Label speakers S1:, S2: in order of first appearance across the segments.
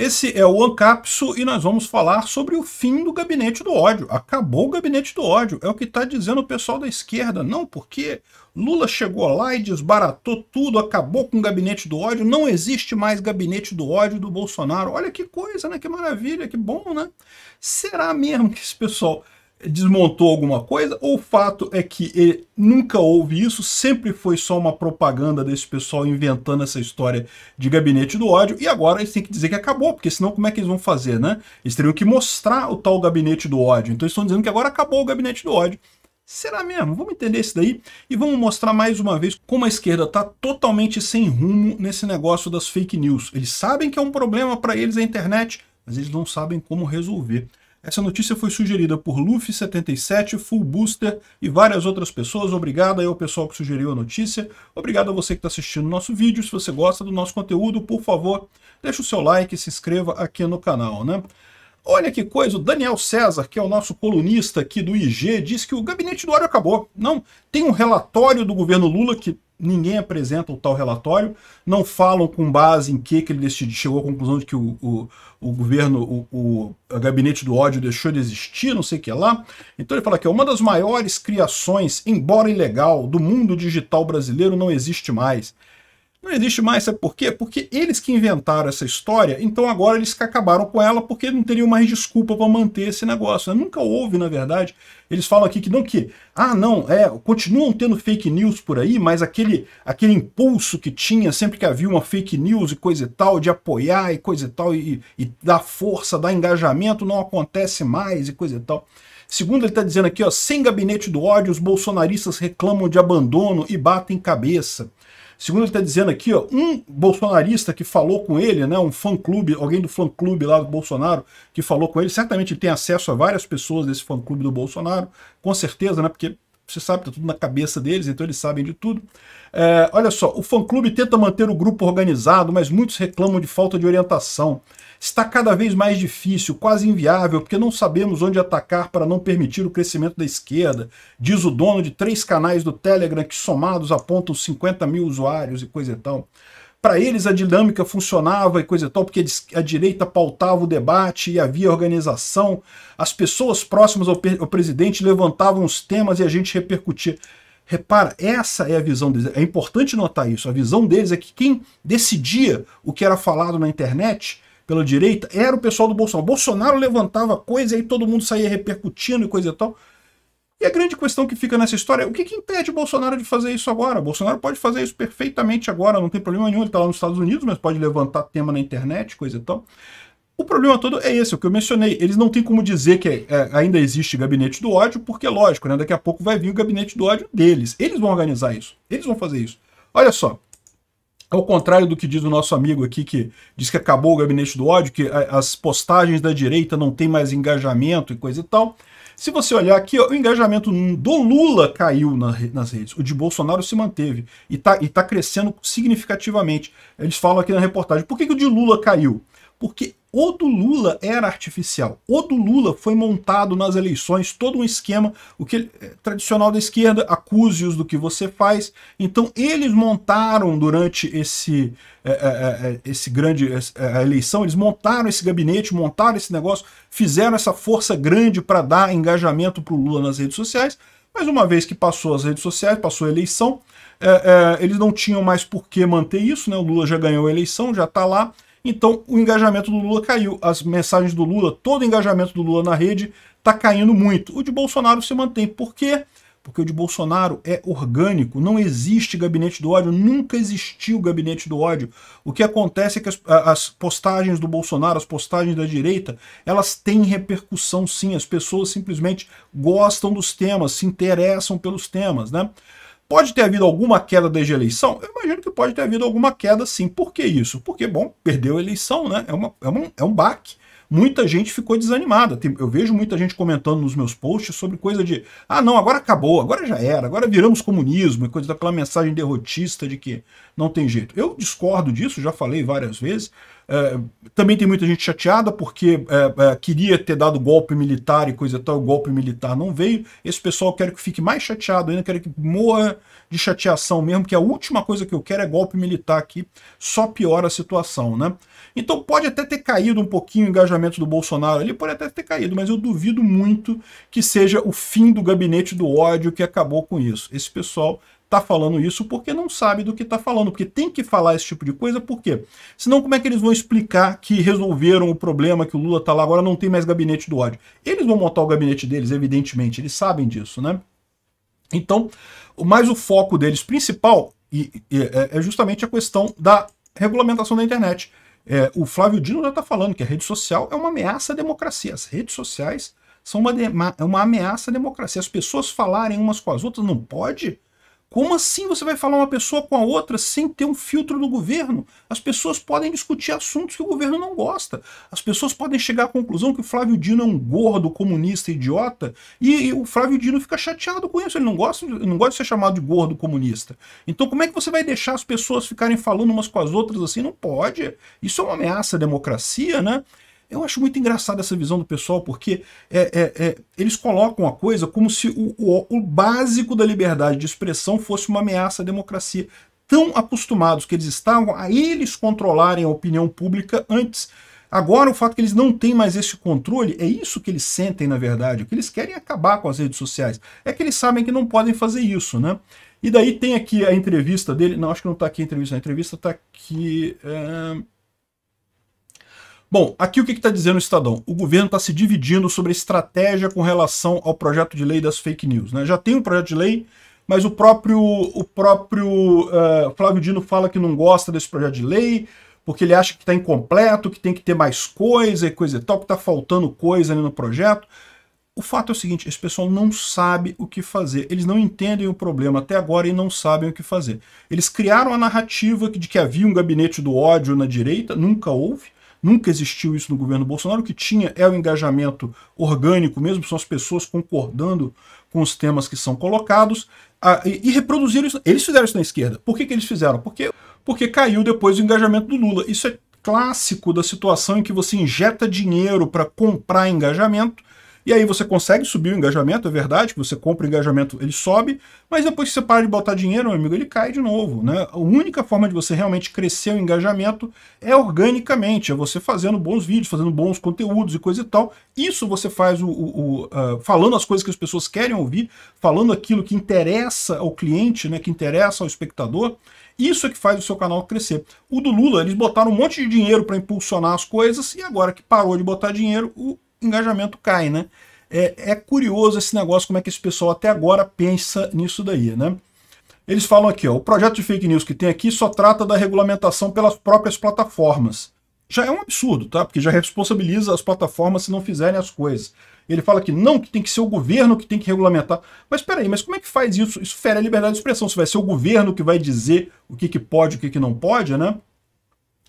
S1: Esse é o Ancapso e nós vamos falar sobre o fim do gabinete do ódio. Acabou o gabinete do ódio, é o que está dizendo o pessoal da esquerda. Não, porque Lula chegou lá e desbaratou tudo, acabou com o gabinete do ódio, não existe mais gabinete do ódio do Bolsonaro. Olha que coisa, né? Que maravilha, que bom, né? Será mesmo que esse pessoal desmontou alguma coisa ou o fato é que ele nunca houve isso, sempre foi só uma propaganda desse pessoal inventando essa história de gabinete do ódio e agora eles têm que dizer que acabou, porque senão como é que eles vão fazer, né? Eles teriam que mostrar o tal gabinete do ódio. Então eles estão dizendo que agora acabou o gabinete do ódio. Será mesmo? Vamos entender isso daí e vamos mostrar mais uma vez como a esquerda está totalmente sem rumo nesse negócio das fake news. Eles sabem que é um problema para eles a internet, mas eles não sabem como resolver. Essa notícia foi sugerida por Luffy77, Full Booster e várias outras pessoas. Obrigado aí ao pessoal que sugeriu a notícia. Obrigado a você que está assistindo o nosso vídeo. Se você gosta do nosso conteúdo, por favor, deixa o seu like e se inscreva aqui no canal, né? Olha que coisa, o Daniel César, que é o nosso colunista aqui do IG, diz que o gabinete do ódio acabou. Não, tem um relatório do governo Lula que ninguém apresenta o tal relatório, não falam com base em que, que ele chegou à conclusão de que o, o, o governo, o, o, gabinete do ódio deixou de existir, não sei o que lá. Então ele fala que é uma das maiores criações, embora ilegal, do mundo digital brasileiro não existe mais. Não existe mais, sabe por quê? Porque eles que inventaram essa história, então agora eles que acabaram com ela porque não teriam mais desculpa para manter esse negócio. Né? Nunca houve, na verdade. Eles falam aqui que não que, ah, não, é, continuam tendo fake news por aí, mas aquele, aquele impulso que tinha sempre que havia uma fake news e coisa e tal, de apoiar e coisa e tal, e, e dar força, dar engajamento, não acontece mais e coisa e tal. Segundo ele está dizendo aqui, ó, sem gabinete do ódio, os bolsonaristas reclamam de abandono e batem cabeça. Segundo ele está dizendo aqui, ó, um bolsonarista que falou com ele, né, um fã-clube, alguém do fã-clube lá do Bolsonaro que falou com ele, certamente ele tem acesso a várias pessoas desse fã-clube do Bolsonaro, com certeza, né, porque você sabe, tá tudo na cabeça deles, então eles sabem de tudo. É, olha só, o fã-clube tenta manter o grupo organizado, mas muitos reclamam de falta de orientação. Está cada vez mais difícil, quase inviável, porque não sabemos onde atacar para não permitir o crescimento da esquerda, diz o dono de três canais do Telegram que somados apontam 50 mil usuários e coisa e tal. Para eles a dinâmica funcionava e coisa e tal, porque a direita pautava o debate e havia organização. As pessoas próximas ao, ao presidente levantavam os temas e a gente repercutia. Repara, essa é a visão deles. É importante notar isso. A visão deles é que quem decidia o que era falado na internet pela direita era o pessoal do Bolsonaro. O Bolsonaro levantava coisa e aí todo mundo saía repercutindo e coisa e tal. E a grande questão que fica nessa história é o que, que impede o Bolsonaro de fazer isso agora? O Bolsonaro pode fazer isso perfeitamente agora, não tem problema nenhum, ele está lá nos Estados Unidos, mas pode levantar tema na internet, coisa e tal. O problema todo é esse, é o que eu mencionei. Eles não têm como dizer que é, é ainda existe gabinete do ódio, porque, é lógico, né, daqui a pouco vai vir o gabinete do ódio deles. Eles vão organizar isso, eles vão fazer isso. Olha só, ao contrário do que diz o nosso amigo aqui, que diz que acabou o gabinete do ódio, que é, as postagens da direita não têm mais engajamento e coisa e tal, se você olhar aqui, ó, o engajamento do Lula caiu na, nas redes, o de Bolsonaro se manteve e está e tá crescendo significativamente. Eles falam aqui na reportagem, por que, que o de Lula caiu? Porque o do Lula era artificial. O do Lula foi montado nas eleições todo um esquema, o que eh, tradicional da esquerda, acuse-os do que você faz. Então eles montaram durante esse, é, é, esse grande é, eleição, eles montaram esse gabinete, montaram esse negócio, fizeram essa força grande para dar engajamento para o Lula nas redes sociais. Mas uma vez que passou as redes sociais, passou a eleição, eles não tinham mais por que manter isso, né? O Lula já ganhou a eleição, já está lá então o engajamento do Lula caiu. As mensagens do Lula, todo o engajamento do Lula na rede está caindo muito. O de Bolsonaro se mantém. Por quê? Porque o de Bolsonaro é orgânico, não existe gabinete do ódio, nunca existiu gabinete do ódio. O que acontece é que as, as postagens do Bolsonaro, as postagens da direita, elas têm repercussão sim, as pessoas simplesmente gostam dos temas, se interessam pelos temas, né? Pode ter havido alguma queda desde a eleição? Eu imagino que pode ter havido alguma queda sim. Por que isso? Porque, bom, perdeu a eleição, né? É, uma, é, uma, é um baque. Muita gente ficou desanimada. Eu vejo muita gente comentando nos meus posts sobre coisa de ah, não, agora acabou, agora já era, agora viramos comunismo e coisa daquela mensagem derrotista de que não tem jeito. Eu discordo disso, já falei várias vezes. É, também tem muita gente chateada porque é, é, queria ter dado golpe militar e coisa e tal, o golpe militar não veio. Esse pessoal quer que fique mais chateado ainda, quer que morra de chateação mesmo, que a última coisa que eu quero é golpe militar aqui, só piora a situação, né? Então pode até ter caído um pouquinho o engajamento do Bolsonaro ali, pode até ter caído, mas eu duvido muito que seja o fim do gabinete do ódio que acabou com isso. Esse pessoal tá falando isso porque não sabe do que tá falando, porque tem que falar esse tipo de coisa, por quê? Senão como é que eles vão explicar que resolveram o problema, que o Lula tá lá, agora não tem mais gabinete do ódio? Eles vão montar o gabinete deles, evidentemente, eles sabem disso, né? Então, mas o foco deles principal é, é justamente a questão da regulamentação da internet. É, o Flávio Dino já tá falando que a rede social é uma ameaça à democracia. As redes sociais são uma, é uma ameaça à democracia. As pessoas falarem umas com as outras não pode. Como assim você vai falar uma pessoa com a outra sem ter um filtro do governo? As pessoas podem discutir assuntos que o governo não gosta. As pessoas podem chegar à conclusão que o Flávio Dino é um gordo comunista idiota e, e o Flávio Dino fica chateado com isso. Ele não gosta, não gosta de ser chamado de gordo comunista. Então como é que você vai deixar as pessoas ficarem falando umas com as outras assim? Não pode. Isso é uma ameaça à democracia, né? Eu acho muito engraçada essa visão do pessoal, porque é, é, é, eles colocam a coisa como se o, o, o básico da liberdade de expressão fosse uma ameaça à democracia. Tão acostumados que eles estavam a eles controlarem a opinião pública antes. Agora, o fato que eles não têm mais esse controle, é isso que eles sentem, na verdade. O que eles querem é acabar com as redes sociais. É que eles sabem que não podem fazer isso, né? E daí tem aqui a entrevista dele. Não, acho que não está aqui a entrevista. A entrevista está aqui. É... Bom, aqui o que está dizendo o Estadão? O governo está se dividindo sobre a estratégia com relação ao projeto de lei das fake news. Né? Já tem um projeto de lei, mas o próprio, o próprio uh, Flávio Dino fala que não gosta desse projeto de lei, porque ele acha que está incompleto, que tem que ter mais coisa e coisa e tal, que está faltando coisa ali no projeto. O fato é o seguinte, esse pessoal não sabe o que fazer. Eles não entendem o problema até agora e não sabem o que fazer. Eles criaram a narrativa de que havia um gabinete do ódio na direita, nunca houve. Nunca existiu isso no governo Bolsonaro. O que tinha é o engajamento orgânico mesmo, são as pessoas concordando com os temas que são colocados ah, e, e reproduziram isso. Eles fizeram isso na esquerda. Por que, que eles fizeram? Porque, porque caiu depois o engajamento do Lula. Isso é clássico da situação em que você injeta dinheiro para comprar engajamento e aí você consegue subir o engajamento, é verdade, que você compra o engajamento, ele sobe, mas depois que você para de botar dinheiro, meu amigo, ele cai de novo. Né? A única forma de você realmente crescer o engajamento é organicamente, é você fazendo bons vídeos, fazendo bons conteúdos e coisa e tal. Isso você faz o, o, o uh, falando as coisas que as pessoas querem ouvir, falando aquilo que interessa ao cliente, né, que interessa ao espectador. Isso é que faz o seu canal crescer. O do Lula, eles botaram um monte de dinheiro para impulsionar as coisas e agora que parou de botar dinheiro, o engajamento cai, né? É, é curioso esse negócio, como é que esse pessoal até agora pensa nisso daí, né? Eles falam aqui, ó, o projeto de fake news que tem aqui só trata da regulamentação pelas próprias plataformas. Já é um absurdo, tá? Porque já responsabiliza as plataformas se não fizerem as coisas. Ele fala que não, que tem que ser o governo que tem que regulamentar. Mas peraí, mas como é que faz isso? Isso fere a liberdade de expressão. Se vai ser o governo que vai dizer o que, que pode e o que, que não pode, né?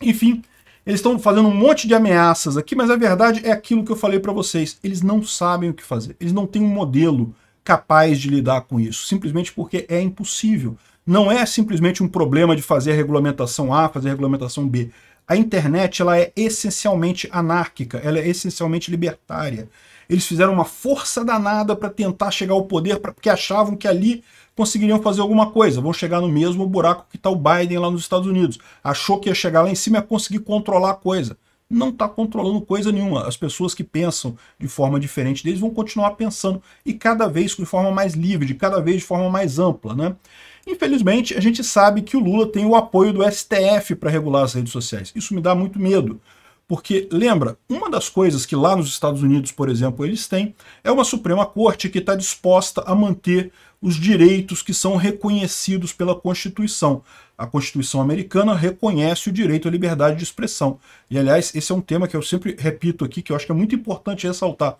S1: Enfim, eles estão fazendo um monte de ameaças aqui, mas a verdade é aquilo que eu falei para vocês. Eles não sabem o que fazer. Eles não têm um modelo capaz de lidar com isso, simplesmente porque é impossível. Não é simplesmente um problema de fazer regulamentação A, fazer regulamentação B. A internet ela é essencialmente anárquica, ela é essencialmente libertária. Eles fizeram uma força danada para tentar chegar ao poder, pra, porque achavam que ali conseguiriam fazer alguma coisa. Vão chegar no mesmo buraco que está o Biden lá nos Estados Unidos. Achou que ia chegar lá em cima e ia conseguir controlar a coisa. Não está controlando coisa nenhuma. As pessoas que pensam de forma diferente deles vão continuar pensando e cada vez de forma mais livre, de cada vez de forma mais ampla. Né? Infelizmente, a gente sabe que o Lula tem o apoio do STF para regular as redes sociais. Isso me dá muito medo, porque, lembra, uma das coisas que lá nos Estados Unidos, por exemplo, eles têm é uma Suprema Corte que está disposta a manter os direitos que são reconhecidos pela Constituição. A Constituição americana reconhece o direito à liberdade de expressão. E, aliás, esse é um tema que eu sempre repito aqui, que eu acho que é muito importante ressaltar.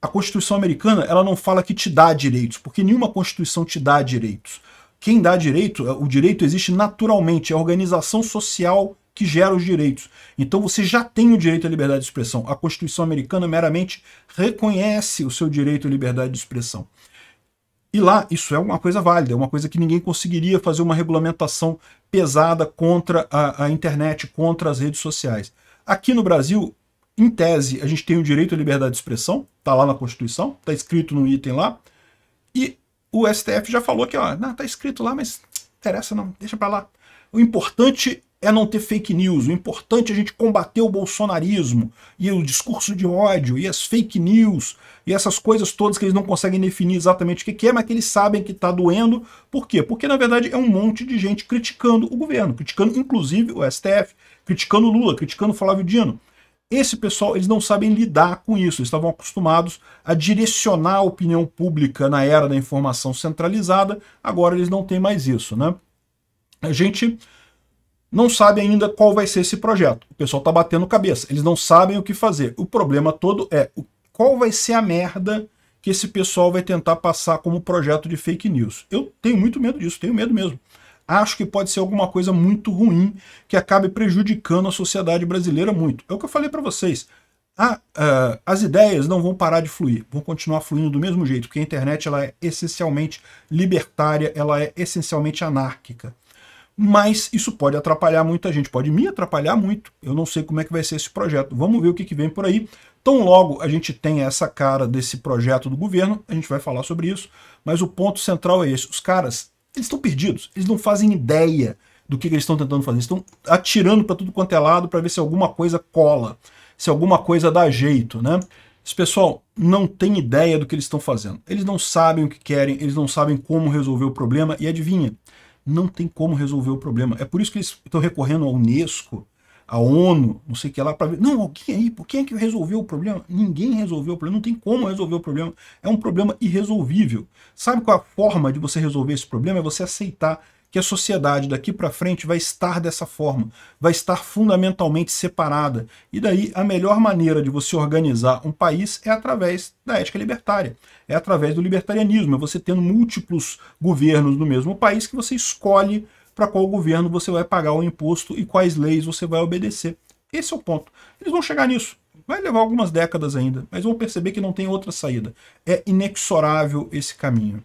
S1: A Constituição americana ela não fala que te dá direitos, porque nenhuma Constituição te dá direitos. Quem dá direito, o direito existe naturalmente, é a organização social que gera os direitos. Então você já tem o direito à liberdade de expressão. A Constituição americana meramente reconhece o seu direito à liberdade de expressão. E lá, isso é uma coisa válida, é uma coisa que ninguém conseguiria fazer uma regulamentação pesada contra a, a internet, contra as redes sociais. Aqui no Brasil, em tese, a gente tem o direito à liberdade de expressão, está lá na Constituição, está escrito no item lá, e o STF já falou que, ó, não, tá escrito lá, mas interessa não, deixa para lá. O importante é não ter fake news. O importante é a gente combater o bolsonarismo e o discurso de ódio e as fake news e essas coisas todas que eles não conseguem definir exatamente o que é, mas que eles sabem que está doendo. Por quê? Porque, na verdade, é um monte de gente criticando o governo, criticando inclusive o STF, criticando Lula, criticando Flávio Dino. Esse pessoal, eles não sabem lidar com isso, eles estavam acostumados a direcionar a opinião pública na era da informação centralizada, agora eles não têm mais isso, né? A gente não sabe ainda qual vai ser esse projeto. O pessoal está batendo cabeça, eles não sabem o que fazer. O problema todo é qual vai ser a merda que esse pessoal vai tentar passar como projeto de fake news. Eu tenho muito medo disso, tenho medo mesmo. Acho que pode ser alguma coisa muito ruim que acabe prejudicando a sociedade brasileira muito. É o que eu falei para vocês. Ah, ah, as ideias não vão parar de fluir, vão continuar fluindo do mesmo jeito, porque a internet ela é essencialmente libertária, ela é essencialmente anárquica mas isso pode atrapalhar muita gente, pode me atrapalhar muito. Eu não sei como é que vai ser esse projeto. Vamos ver o que, que vem por aí. Tão logo a gente tem essa cara desse projeto do governo, a gente vai falar sobre isso, mas o ponto central é esse. Os caras, eles estão perdidos, eles não fazem ideia do que, que eles estão tentando fazer. Eles estão atirando para tudo quanto é lado para ver se alguma coisa cola, se alguma coisa dá jeito, né? Esse pessoal não tem ideia do que eles estão fazendo. Eles não sabem o que querem, eles não sabem como resolver o problema. E adivinha, não tem como resolver o problema. É por isso que eles estão recorrendo à Unesco, à ONU, não sei o que lá, para ver. Não, alguém aí, por quem é que resolveu o problema? Ninguém resolveu o problema, não tem como resolver o problema. É um problema irresolvível. Sabe qual é a forma de você resolver esse problema? É você aceitar que a sociedade daqui para frente vai estar dessa forma, vai estar fundamentalmente separada. E daí a melhor maneira de você organizar um país é através da ética libertária, é através do libertarianismo, é você tendo múltiplos governos no mesmo país que você escolhe para qual governo você vai pagar o imposto e quais leis você vai obedecer. Esse é o ponto. Eles vão chegar nisso. Vai levar algumas décadas ainda, mas vão perceber que não tem outra saída. É inexorável esse caminho.